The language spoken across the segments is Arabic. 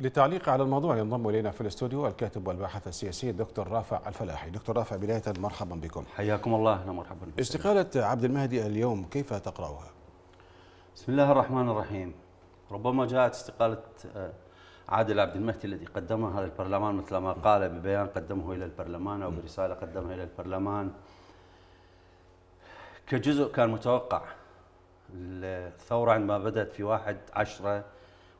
لتعليق على الموضوع ينضم الينا في الاستوديو الكاتب والباحث السياسي الدكتور رافع الفلاحي دكتور رافع بدايه مرحبا بكم حياكم الله اهلا مرحبا استقاله عبد المهدي اليوم كيف تقراها بسم الله الرحمن الرحيم ربما جاءت استقاله آه، عادل عبد المهدي الذي قدمها للبرلمان مثل ما قال ببيان قدمه الى البرلمان او برساله قدمها الى البرلمان كجزء كان متوقع الثوره عندما بدات في 1 10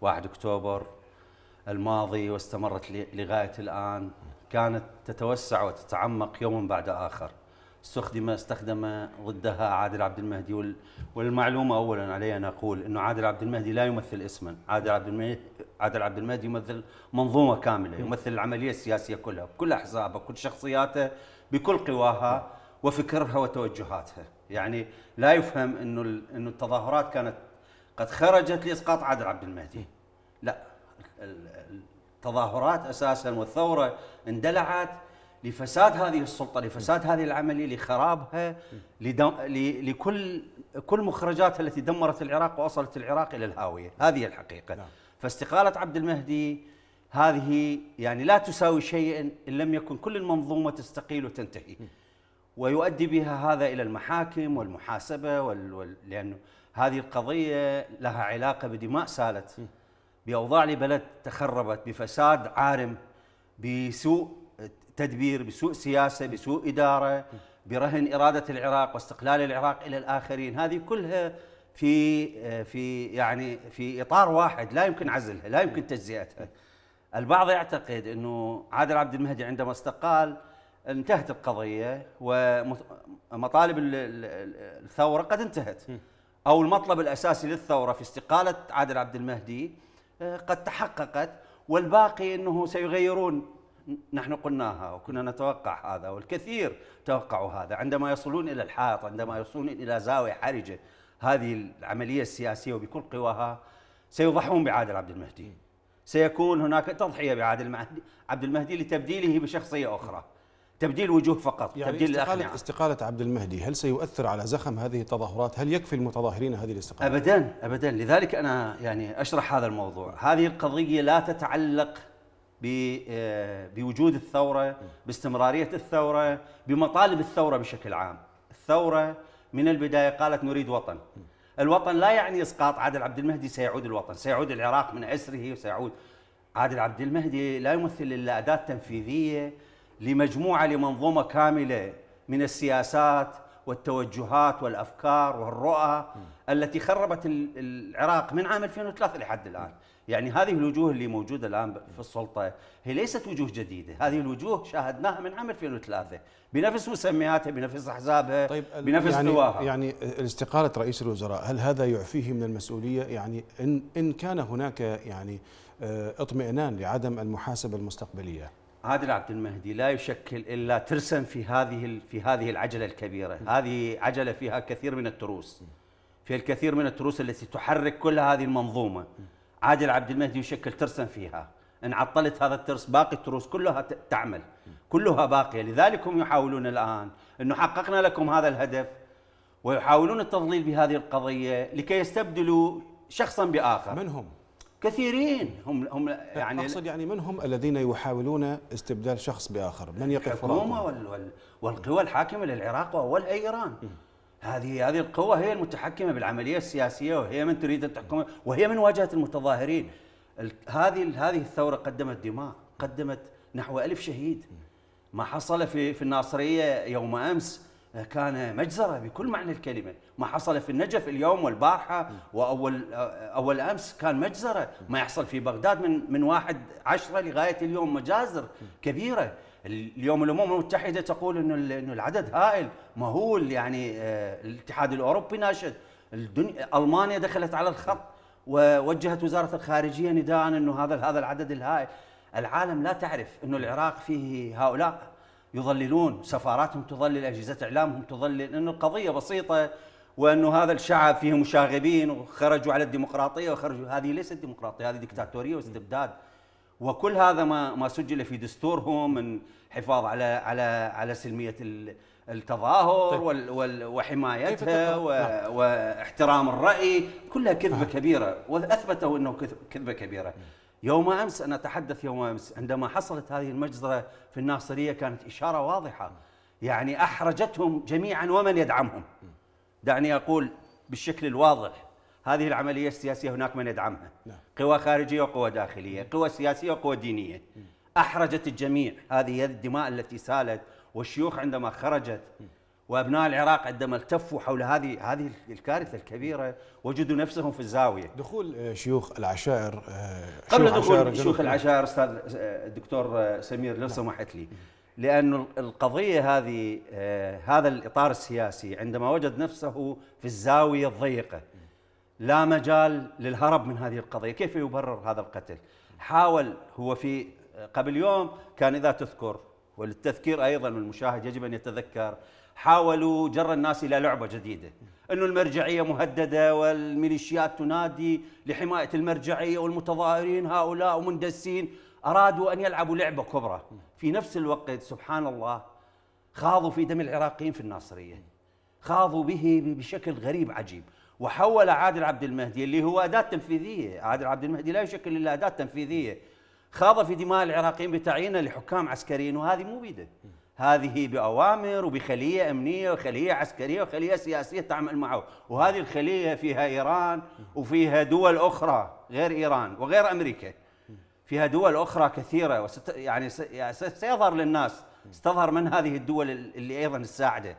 1 اكتوبر الماضي واستمرت لغاية الآن كانت تتوسع وتتعمق يوم بعد آخر استخدم استخدم ضدها عادل عبد المهدي والمعلومة أولا علي أن أقول أنه عادل عبد المهدي لا يمثل اسما عادل عبد المهدي عادل عبد المهدي يمثل منظومة كاملة يمثل العملية السياسية كلها كل أحزابه كل شخصياته بكل قواها وفكرها وتوجهاتها يعني لا يفهم أنه أنه التظاهرات كانت قد خرجت لإسقاط عادل عبد المهدي لا التظاهرات اساسا والثوره اندلعت لفساد هذه السلطه، لفساد هذه العمليه، لخرابها، لدم... ل... لكل كل مخرجاتها التي دمرت العراق واوصلت العراق الى الهاويه، هذه الحقيقه. نعم. فاستقاله عبد المهدي هذه يعني لا تساوي شيئا ان لم يكن كل المنظومه تستقيل وتنتهي. ويؤدي بها هذا الى المحاكم والمحاسبه وال... وال... لانه هذه القضيه لها علاقه بدماء سالت. باوضاع لبلد تخربت بفساد عارم بسوء تدبير بسوء سياسه بسوء اداره برهن اراده العراق واستقلال العراق الى الاخرين هذه كلها في في يعني في اطار واحد لا يمكن عزلها لا يمكن تجزئتها البعض يعتقد انه عادل عبد المهدي عندما استقال انتهت القضيه ومطالب الثوره قد انتهت او المطلب الاساسي للثوره في استقاله عادل عبد المهدي آه، قد تحققت والباقي انه سيغيرون نحن قلناها وكنا نتوقع هذا والكثير توقعوا هذا عندما يصلون الى الحائط عندما يصلون الى زاويه حرجه هذه العمليه السياسيه وبكل قواها سيضحون بعادل عبد المهدي سيكون هناك تضحيه بعادل عبد المهدي لتبديله بشخصيه اخرى تبديل وجوه فقط يعني تبديل استقالة, نعم. استقالة عبد المهدي هل سيؤثر على زخم هذه التظاهرات هل يكفي المتظاهرين هذه الاستقالة أبدا أبدا لذلك أنا يعني أشرح هذا الموضوع هذه القضية لا تتعلق آه، بوجود الثورة باستمرارية الثورة بمطالب الثورة بشكل عام الثورة من البداية قالت نريد وطن الوطن لا يعني إسقاط عادل عبد المهدي سيعود الوطن سيعود العراق من أسره وسيعود عادل عبد المهدي لا يمثل إلا أداة تنفيذية لمجموعه لمنظومه كامله من السياسات والتوجهات والافكار والرؤى التي خربت العراق من عام 2003 لحد الان، يعني هذه الوجوه اللي موجوده الان في السلطه هي ليست وجوه جديده، هذه الوجوه شاهدناها من عام 2003 بنفس مسمياتها بنفس احزابها طيب بنفس يعني قواها يعني استقاله رئيس الوزراء هل هذا يعفيه من المسؤوليه؟ يعني ان ان كان هناك يعني آه، اطمئنان لعدم المحاسبه المستقبليه عادل عبد المهدي لا يشكل الا ترسا في هذه في هذه العجله الكبيره، هذه عجله فيها كثير من التروس. فيها الكثير من التروس التي تحرك كل هذه المنظومه. عادل عبد المهدي يشكل ترسا فيها. ان عطلت هذا الترس باقي التروس كلها تعمل، كلها باقيه، لذلك هم يحاولون الان انه حققنا لكم هذا الهدف ويحاولون التضليل بهذه القضيه لكي يستبدلوا شخصا باخر. من هم؟ كثيرين هم هم يعني اقصد يعني من هم الذين يحاولون استبدال شخص باخر؟ من يقف الحكومه وال والقوى الحاكمه للعراق واول ايران هذه هذه القوة هي المتحكمة بالعملية السياسية وهي من تريد أن تحكم وهي من واجهة المتظاهرين هذه هذه الثورة قدمت دماء قدمت نحو ألف شهيد ما حصل في في الناصرية يوم أمس كان مجزرة بكل معنى الكلمة ما حصل في النجف اليوم والبارحة وأول أول أمس كان مجزرة ما يحصل في بغداد من من واحد عشرة لغاية اليوم مجازر كبيرة اليوم الامم المتحده تقول انه العدد هائل مهول يعني آه، الاتحاد الاوروبي ناشد الدنيا المانيا دخلت على الخط ووجهت وزاره الخارجيه نداء انه هذا هذا العدد الهائل العالم لا تعرف انه العراق فيه هؤلاء يضللون سفاراتهم تضلل أجهزة إعلامهم تضلل أن القضية بسيطة وأنه هذا الشعب فيه مشاغبين وخرجوا على الديمقراطية وخرجوا هذه ليست ديمقراطية هذه ديكتاتورية واستبداد وكل هذا ما ما سجل في دستورهم من حفاظ على على على سلميه التظاهر طيب. وال وحمايتها و... نعم. واحترام الراي كلها كذبه أه. كبيره واثبتوا انه كذبه كبيره يوم امس انا اتحدث يوم امس عندما حصلت هذه المجزره في الناصريه كانت اشاره واضحه يعني احرجتهم جميعا ومن يدعمهم دعني اقول بالشكل الواضح هذه العمليه السياسيه هناك من يدعمها نعم. قوى خارجيه وقوى داخليه قوى سياسيه وقوى دينيه احرجت الجميع هذه الدماء التي سالت والشيوخ عندما خرجت وابناء العراق عندما التفوا حول هذه هذه الكارثه الكبيره وجدوا نفسهم في الزاويه. دخول آه، شيوخ العشائر آه، قبل دخول شيوخ العشائر استاذ آه، الدكتور سمير لو سمحت لي لأن القضية هذه هذا الإطار السياسي عندما وجد نفسه في الزاوية الضيقة لا مجال للهرب من هذه القضية كيف يبرر هذا القتل حاول هو في قبل يوم كان إذا تذكر وللتذكير أيضا المشاهد يجب أن يتذكر حاولوا جر الناس الى لعبه جديده انه المرجعيه مهدده والميليشيات تنادي لحمايه المرجعيه والمتظاهرين هؤلاء ومندسين ارادوا ان يلعبوا لعبه كبرى في نفس الوقت سبحان الله خاضوا في دم العراقيين في الناصريه خاضوا به بشكل غريب عجيب وحول عادل عبد المهدي اللي هو اداه تنفيذيه عادل عبد المهدي لا يشكل الا اداه تنفيذيه خاض في دماء العراقيين بتعيينه لحكام عسكريين وهذه مو بيده هذه بأوامر وبخلية أمنية وخلية عسكرية وخلية سياسية تعمل معه وهذه الخلية فيها إيران وفيها دول أخرى غير إيران وغير أمريكا فيها دول أخرى كثيرة وست يعني, يعني سيظهر للناس استظهر من هذه الدول اللي أيضا تساعده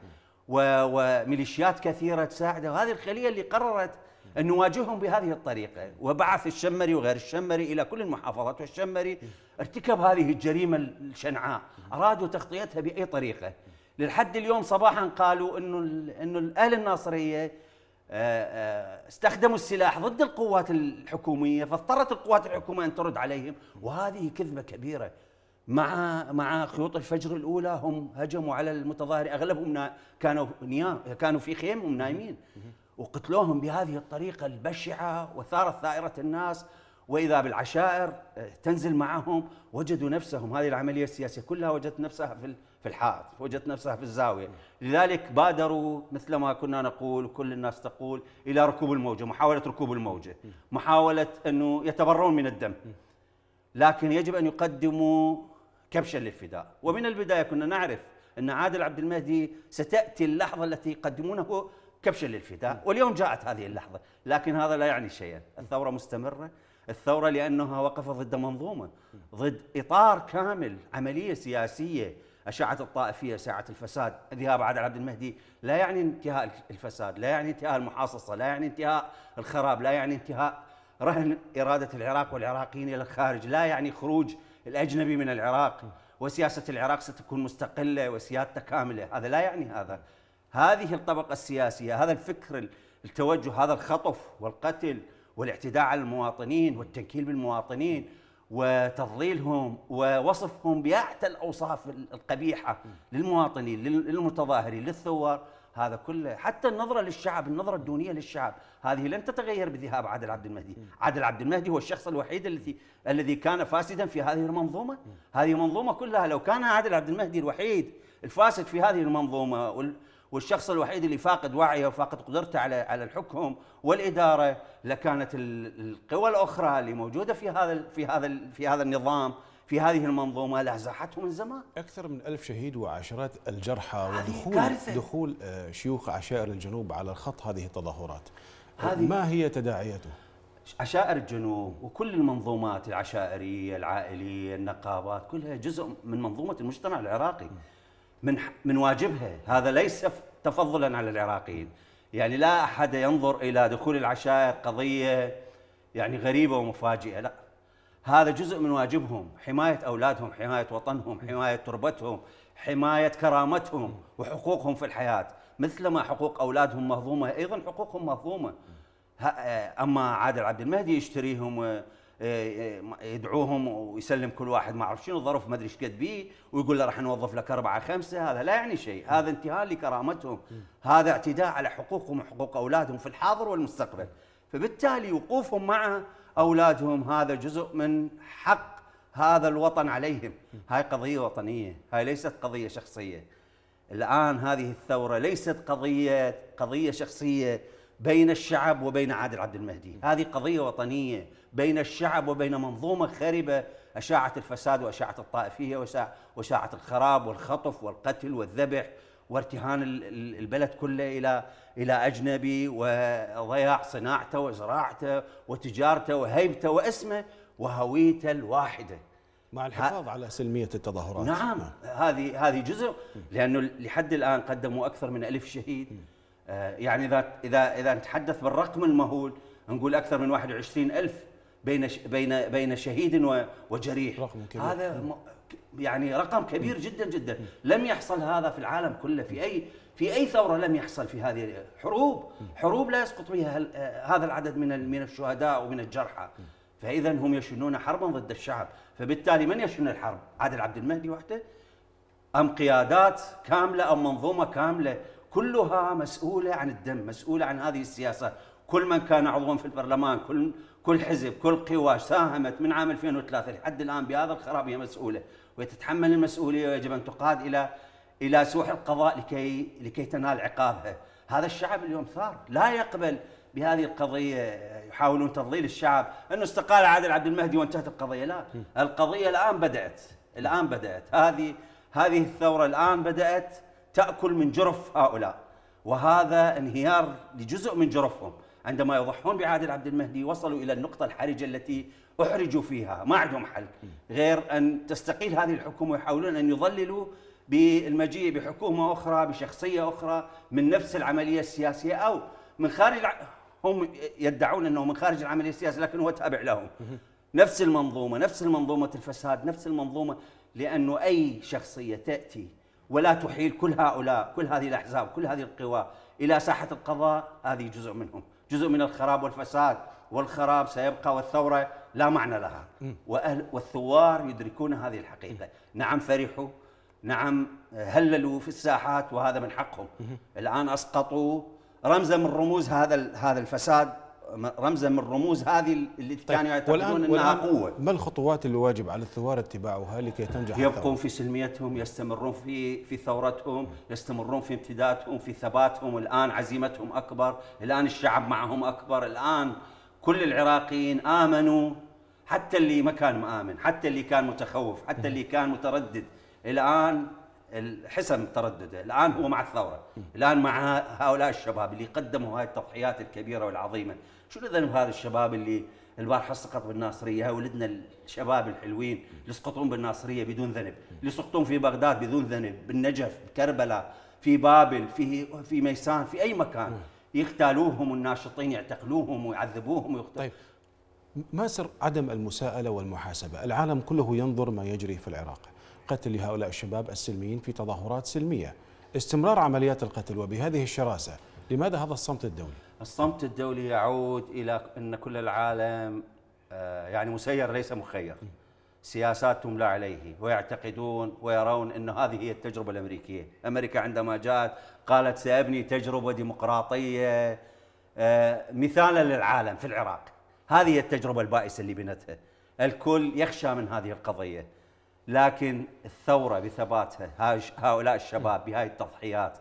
وميليشيات كثيرة تساعده وهذه الخلية اللي قررت أن نواجههم بهذه الطريقة وبعث الشمري وغير الشمري إلى كل المحافظات والشمري ارتكب هذه الجريمة الشنعاء أرادوا تغطيتها بأي طريقة للحد اليوم صباحا قالوا أنه, إنه الأهل الناصرية آه، آه، استخدموا السلاح ضد القوات الحكومية فاضطرت القوات الحكومية أن ترد عليهم وهذه كذبة كبيرة مع مع خيوط الفجر الاولى هم هجموا على المتظاهرين اغلبهم كانوا نيام كانوا في خيمهم نايمين وقتلوهم بهذه الطريقة البشعة وثارت ثائرة الناس وإذا بالعشائر آه، تنزل معهم وجدوا نفسهم هذه العملية السياسية كلها وجدت نفسها في الحائط وجدت نفسها في الزاوية لذلك بادروا مثل ما كنا نقول وكل الناس تقول إلى ركوب الموجة محاولة ركوب الموجة محاولة أنه يتبرون من الدم لكن يجب أن يقدموا كبشا للفداء ومن البداية كنا نعرف أن عادل عبد المهدي ستأتي اللحظة التي يقدمونه كبش للفداء واليوم جاءت هذه اللحظة لكن هذا لا يعني شيئا الثورة مستمرة الثورة لأنها وقفت ضد منظومة ضد إطار كامل عملية سياسية أشعة الطائفية ساعة الفساد ذهاب عادل عبد المهدي لا يعني انتهاء الفساد لا يعني انتهاء المحاصصة لا يعني انتهاء الخراب لا يعني انتهاء رهن إرادة العراق والعراقيين إلى الخارج لا يعني خروج الأجنبي من العراق وسياسة العراق ستكون مستقلة وسيادته كاملة هذا لا يعني هذا هذه الطبقة السياسية هذا الفكر التوجه هذا الخطف والقتل والاعتداء على المواطنين والتنكيل بالمواطنين وتضليلهم ووصفهم بأعتى الأوصاف القبيحة للمواطنين للمتظاهرين للثوار هذا كله حتى النظرة للشعب النظرة الدونية للشعب هذه لن تتغير بذهاب عادل عبد المهدي عادل عبد المهدي هو الشخص الوحيد الذي الذي كان فاسدا في هذه المنظومة هذه المنظومة كلها لو كان عادل عبد المهدي الوحيد الفاسد في هذه المنظومة والشخص الوحيد اللي فاقد وعيه وفاقد قدرته على على الحكم والاداره لكانت القوى الاخرى اللي موجوده في هذا في هذا في هذا النظام في هذه المنظومه لازاحتهم من زمان اكثر من ألف شهيد وعشرات الجرحى ودخول كارثة. دخول آه، شيوخ عشائر الجنوب على الخط هذه التظاهرات هذه ما هي تداعياته عشائر الجنوب وكل المنظومات العشائريه العائليه النقابات كلها جزء من منظومه المجتمع العراقي م. من من واجبها هذا ليس تفضلا على العراقيين يعني لا احد ينظر الى دخول العشائر قضيه يعني غريبه ومفاجئه لا هذا جزء من واجبهم حمايه اولادهم حمايه وطنهم حمايه تربتهم حمايه كرامتهم وحقوقهم في الحياه مثلما حقوق اولادهم مهضومه ايضا حقوقهم مهضومه اما عادل عبد المهدي يشتريهم آه، آه، يدعوهم ويسلم كل واحد ما اعرف شنو ظرف ما ادري ايش قد بيه ويقول له راح نوظف لك اربعه خمسه هذا لا يعني شيء هذا انتهاء لكرامتهم هذا اعتداء على حقوقهم وحقوق اولادهم في الحاضر والمستقبل فبالتالي وقوفهم مع اولادهم هذا جزء من حق هذا الوطن عليهم هاي قضيه وطنيه هاي ليست قضيه شخصيه الان هذه الثوره ليست قضيه قضيه شخصيه بين الشعب وبين عادل عبد المهدي هذه قضية وطنية بين الشعب وبين منظومة خربة أشاعة الفساد وأشاعة الطائفية وأشاعة الخراب والخطف والقتل والذبح وارتهان البلد كله الى الى اجنبي وضياع صناعته وزراعته وتجارته وهيبته واسمه وهويته الواحده مع الحفاظ على سلميه التظاهرات نعم،, نعم هذه هذه جزء لانه لحد الان قدموا اكثر من ألف شهيد م. آه، يعني اذا اذا اذا نتحدث بالرقم المهول نقول اكثر من 21 الف بين بين بين شهيد وجريح رقم كبير. هذا يعني رقم كبير جدا جدا لم يحصل هذا في العالم كله في اي في اي ثوره لم يحصل في هذه حروب حروب لا يسقط بها آه، هذا العدد من من الشهداء ومن الجرحى فاذا هم يشنون حربا ضد الشعب فبالتالي من يشن الحرب عادل عبد المهدي وحده ام قيادات كامله او منظومه كامله كلها مسؤوله عن الدم، مسؤوله عن هذه السياسه، كل من كان عضوا في البرلمان، كل كل حزب، كل قوى ساهمت من عام 2003 لحد الان بهذا الخراب هي مسؤوله، وهي تتحمل المسؤوليه ويجب ان تقاد الى الى سوح القضاء لكي لكي تنال عقابها، هذا الشعب اليوم ثار، لا يقبل بهذه القضية يحاولون تضليل الشعب أنه استقال عادل عبد المهدي وانتهت القضية لا القضية الآن بدأت الآن بدأت هذه هذه الثورة الآن بدأت تأكل من جرف هؤلاء وهذا انهيار لجزء من جرفهم عندما يضحون بعادل عبد المهدي وصلوا إلى النقطة الحرجة التي أحرجوا فيها ما عندهم حل غير أن تستقيل هذه الحكومة ويحاولون أن يضللوا بالمجيء بحكومة أخرى بشخصية أخرى من نفس العملية السياسية أو من خارج هم يدعون أنه من خارج العملية السياسية لكن هو تابع لهم نفس المنظومة نفس المنظومة الفساد نفس المنظومة لأنه أي شخصية تأتي ولا تحيل كل هؤلاء كل هذه الأحزاب كل هذه القوى إلى ساحة القضاء هذه جزء منهم جزء من الخراب والفساد والخراب سيبقى والثورة لا معنى لها وأهل والثوار يدركون هذه الحقيقة نعم فرحوا نعم هللوا في الساحات وهذا من حقهم الآن أسقطوا رمزا من رموز هذا هذا الفساد رمزا من رموز هذه اللي طيب كانوا يعتقدون انها قوه ما الخطوات اللي واجب على الثوار اتباعها لكي تنجح يبقون في سلميتهم يستمرون في في ثورتهم يستمرون في امتدادهم في ثباتهم الان عزيمتهم اكبر الان الشعب معهم اكبر الان كل العراقيين امنوا حتى اللي ما كان مآمن حتى اللي كان متخوف حتى اللي كان متردد الان الحسن التردد الان هو مع الثوره الان مع هؤلاء الشباب اللي قدموا هاي التضحيات الكبيره والعظيمه شنو ذنب هذا الشباب اللي البارحه سقط بالناصريه ولدنا الشباب الحلوين اللي سقطون بالناصريه بدون ذنب اللي سقطون في بغداد بدون ذنب بالنجف بكربلاء في بابل في في ميسان في اي مكان يغتالوهم الناشطين يعتقلوهم ويعذبوهم ويقتلوهم طيب ما سر عدم المساءله والمحاسبه العالم كله ينظر ما يجري في العراق قتل هؤلاء الشباب السلميين في تظاهرات سلمية استمرار عمليات القتل وبهذه الشراسة لماذا هذا الصمت الدولي؟ الصمت الدولي يعود إلى أن كل العالم آه، يعني مسير ليس مخير سياساتهم لا عليه ويعتقدون ويرون أن هذه هي التجربة الأمريكية أمريكا عندما جاءت قالت سأبني تجربة ديمقراطية آه، مثالا للعالم في العراق هذه التجربة البائسة اللي بنتها الكل يخشى من هذه القضية لكن الثوره بثباتها هؤلاء الشباب بهذه التضحيات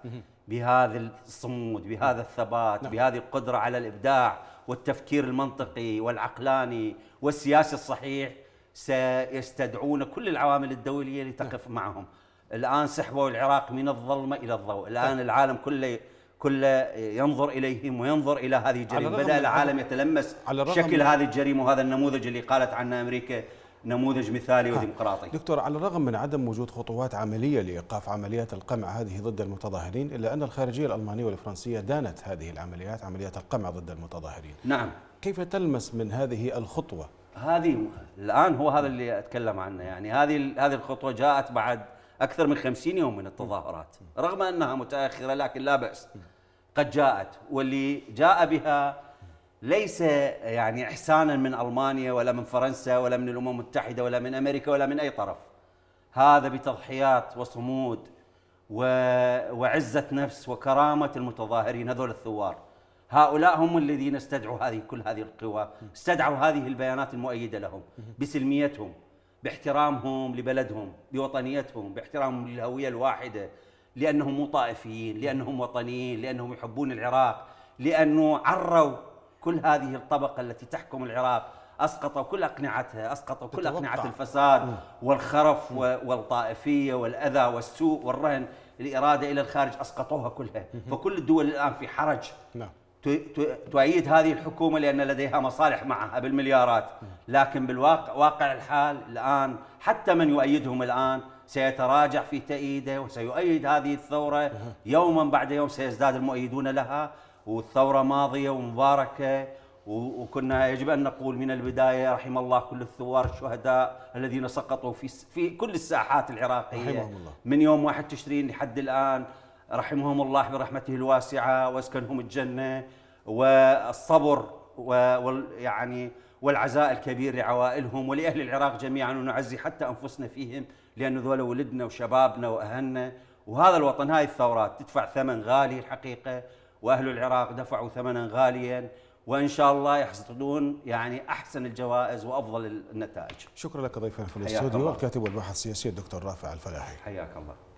بهذا الصمود بهذا الثبات نعم. بهذه القدره على الابداع والتفكير المنطقي والعقلاني والسياسي الصحيح سيستدعون كل العوامل الدوليه لتقف نعم. معهم الان سحبوا العراق من الظلمه الى الضوء الان طيب. العالم كله كله ينظر اليهم وينظر الى هذه الجريمه بدا العالم يتلمس على شكل هذه الجريمه وهذا النموذج اللي قالت عنه امريكا نموذج مثالي وديمقراطي دكتور على الرغم من عدم وجود خطوات عملية لإيقاف عمليات القمع هذه ضد المتظاهرين إلا أن الخارجية الألمانية والفرنسية دانت هذه العمليات عمليات القمع ضد المتظاهرين نعم كيف تلمس من هذه الخطوة هذه الآن هو هذا اللي أتكلم عنه يعني هذه هذه الخطوة جاءت بعد أكثر من خمسين يوم من التظاهرات رغم أنها متأخرة لكن لا بأس قد جاءت واللي جاء بها ليس يعني إحسانا من ألمانيا ولا من فرنسا ولا من الأمم المتحدة ولا من أمريكا ولا من أي طرف هذا بتضحيات وصمود و... وعزة نفس وكرامة المتظاهرين هذول الثوار هؤلاء هم الذين استدعوا هذه كل هذه القوى استدعوا هذه البيانات المؤيدة لهم بسلميتهم باحترامهم لبلدهم بوطنيتهم باحترامهم للهوية الواحدة لأنهم مو طائفيين لأنهم وطنيين لأنهم يحبون العراق لأنه عروا كل هذه الطبقة التي تحكم العراق أسقطوا كل أقنعتها أسقطوا كل أقنعة الفساد والخرف والطائفية والأذى والسوء والرهن الإرادة إلى الخارج أسقطوها كلها فكل الدول الآن في حرج نعم تؤيد هذه الحكومة لأن لديها مصالح معها بالمليارات لكن بالواقع واقع الحال الآن حتى من يؤيدهم الآن سيتراجع في تأييده وسيؤيد هذه الثورة يوما بعد يوم سيزداد المؤيدون لها والثورة ماضية ومباركة وكنا يجب أن نقول من البداية رحم الله كل الثوار الشهداء الذين سقطوا في في كل الساحات العراقية رحمهم الله. من يوم 1 تشرين لحد الآن رحمهم الله برحمته الواسعة واسكنهم الجنة والصبر ويعني والعزاء الكبير لعوائلهم ولأهل العراق جميعا ونعزي حتى أنفسنا فيهم لأن ذولا ولدنا وشبابنا وأهلنا وهذا الوطن هاي الثورات تدفع ثمن غالي الحقيقة واهل العراق دفعوا ثمنا غاليا وان شاء الله يحصدون يعني احسن الجوائز وافضل النتائج. شكرا لك ضيفنا في الاستوديو الكاتب والباحث السياسي الدكتور رافع الفلاحي. حياك الله.